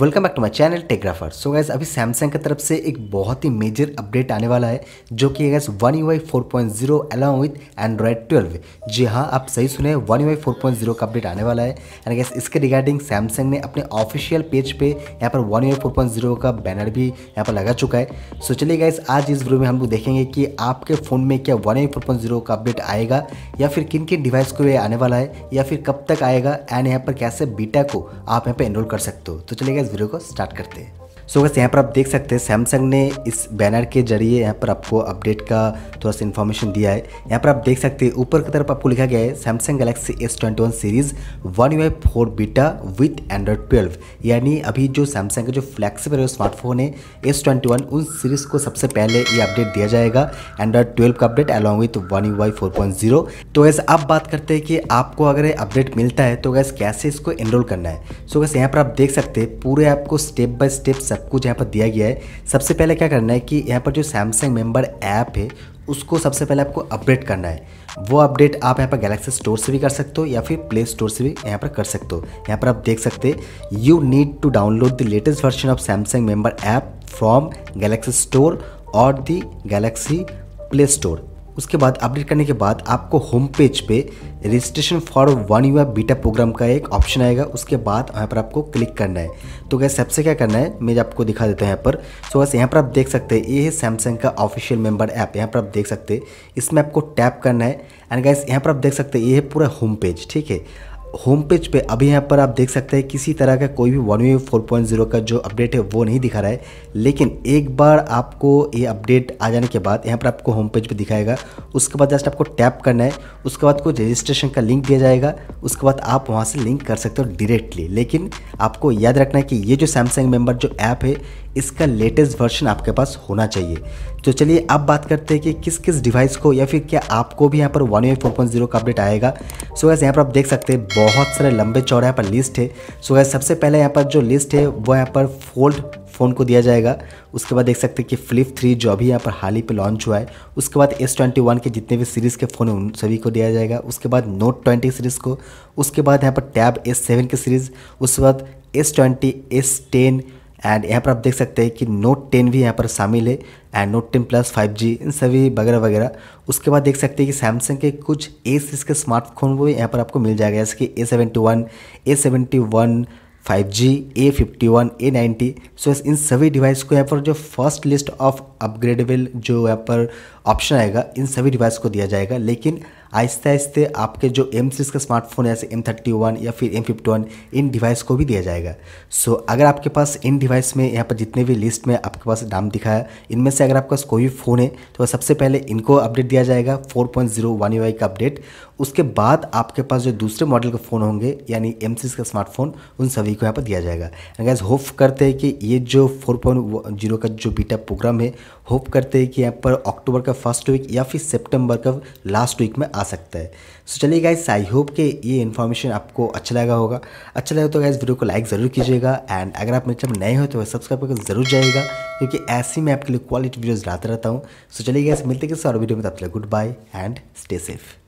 welcome back to my channel Tegrapher so guys अभी Samsung की तरफ से एक बहुत ही मेजर अपडेट आने वाला है जो कि guys one U I four point zero along with Android twelve जी हाँ आप सही सुने one U I four point zero का अपडेट आने वाला है एंड गैस इसके रिगार्डिंग सैमसंग ने अपने ऑफिशियल पेज पे यहाँ पर one U I four point zero का बैनर भी यहाँ पर लगा चुका है सो चलिए गैस आज इस वीडियो में हम लोग देखेंगे कि आपके फ़ोन में क्या one U I four point zero का अपडेट आएगा या फिर किन किन डिवाइस को ये आने वाला है या फिर कब तक आएगा एंड यहाँ पर कैसे बीटा को आप यहाँ पर एनरोल कर सकते हो तो चलिए इस वीडियो को स्टार्ट करते हैं सो so, बस यहाँ पर आप देख सकते हैं सैमसंग ने इस बैनर के जरिए यहाँ पर आपको अपडेट का थोड़ा सा इन्फॉर्मेशन दिया है यहाँ पर आप देख सकते हैं ऊपर की तरफ आपको लिखा गया है Samsung Galaxy S twenty one series One UI four beta with Android twelve यानी अभी जो सैमसंग का जो फ्लैक्सीबल स्मार्टफोन है एस ट्वेंटी वन उन सीरीज़ को सबसे पहले ये अपडेट दिया जाएगा एंड्रॉयड ट्वेल्व का update along with One UI four point zero तो वैसे अब बात करते हैं कि आपको अगर अपडेट मिलता है तो गैस कैसे इसको एनरोल करना है सो so, गैस यहाँ पर आप देख सकते हैं पूरे आपको स्टेप बाय स्टेप सब कुछ यहाँ पर दिया गया है सबसे पहले क्या करना है कि यहाँ पर जो सैमसंग मेम्बर ऐप है उसको सबसे पहले आपको अपडेट करना है वो अपडेट आप यहाँ पर गैलेक्सी स्टोर से भी कर सकते हो या फिर प्ले स्टोर से भी यहाँ पर कर सकते हो यहाँ पर आप देख सकते you need to download the latest version of Samsung member app from Galaxy Store और दी गैलेक्सी प्ले स्टोर उसके बाद अपडेट करने के बाद आपको होम पेज पे registration for One UI beta program का एक ऑप्शन आएगा उसके बाद यहाँ पर आपको क्लिक करना है तो गैस सबसे क्या करना है मैं आपको दिखा देता हूँ यहाँ पर सो बस यहाँ पर आप देख सकते हैं ये है सैमसंग का ऑफिशियल मेंबर ऐप यहाँ पर आप देख सकते हैं इसमें आपको टैप करना है एंड गैस यहाँ पर आप देख सकते हैं ये है पूरा होम पेज ठीक है होम पेज पे अभी यहाँ पर आप देख सकते हैं किसी तरह का कोई भी One UI four point zero का जो अपडेट है वो नहीं दिखा रहा है लेकिन एक बार आपको ये अपडेट आ जाने के बाद यहाँ पर आपको होम पेज पे दिखाएगा उसके बाद जस्ट आपको टैप करना है उसके बाद कोई रजिस्ट्रेशन का लिंक दिया जाएगा उसके बाद आप वहाँ से लिंक कर सकते हो डायरेक्टली लेकिन आपको याद रखना है कि ये जो सैमसंग मेम्बर जो ऐप है इसका लेटेस्ट वर्जन आपके पास होना चाहिए तो चलिए अब बात करते हैं कि किस किस डिवाइस को या फिर क्या आपको भी यहाँ पर One UI four point zero का अपडेट आएगा सो so, यहाँ पर आप देख सकते हैं बहुत सारे लंबे चौड़े यहाँ पर लिस्ट है सो गैस सबसे पहले यहाँ पर जो लिस्ट है वो यहाँ पर फोल्ड फ़ोन को दिया जाएगा उसके बाद देख सकते हैं कि फ्लिप थ्री जो अभी यहाँ पर हाल ही पे लॉन्च हुआ है उसके बाद एस ट्वेंटी वन के जितने भी सीरीज़ के फ़ोन हैं उन सभी को दिया जाएगा उसके बाद नोट ट्वेंटी सीरीज़ को उसके बाद यहाँ पर टैब एस सेवन की सीरीज़ उसके बाद S twenty S ten and यहाँ पर आप देख सकते हैं कि नोट टेन भी यहाँ पर शामिल है and Note ten plus five G इन सभी वगैरह वगैरह उसके बाद देख सकते हैं कि सैमसंग के कुछ ए सीज़ के स्मार्टफोन भी यहाँ पर आपको मिल जाएगा जैसे कि A seventy one A seventy one five G A fifty one A ninety so इन सभी डिवाइस को यहाँ पर जो फर्स्ट लिस्ट ऑफ अपग्रेडेबल जो यहाँ पर ऑप्शन आएगा इन सभी डिवाइस को दिया जाएगा लेकिन आहिस्ते आहिस्ते आपके जो एम सीरीज का स्मार्टफोन है जैसे एम थर्टी वन या फिर एम फिफ्टी वन इन डिवाइस को भी दिया जाएगा सो so, अगर आपके पास इन डिवाइस में यहाँ पर जितने भी लिस्ट में आपके पास नाम दिखाया इनमें से अगर आपके पास कोई भी फ़ोन है तो सबसे पहले इनको अपडेट दिया जाएगा four point zero One UI का अपडेट उसके बाद आपके पास जो दूसरे मॉडल के फ़ोन होंगे यानी एम सीरीज का स्मार्टफोन उन सभी को यहाँ पर दिया जाएगा एंड गैस होप करते हैं कि ये जो फोर पॉइंट जीरो का जो बीटा प्रोग्राम है होप करते हैं कि यहाँ पर अक्टूबर का फर्स्ट वीक या फिर सितंबर का लास्ट वीक में आ सकता है सो चलिए गाइज आई होप के ये इन्फॉर्मेशन आपको अच्छा लगा होगा अच्छा लगा तो गाइज वीडियो को लाइक ज़रूर कीजिएगा एंड अगर आप मेरे चैनल नए हो तो सब्सक्राइब करके जरूर जाएगा क्योंकि ऐसी मैं आपके लिए क्वालिटी वीडियोज़ लाते रहता हूँ सो चलिए गाइज मिलते किसी और वीडियो में तब तक goodbye and stay safe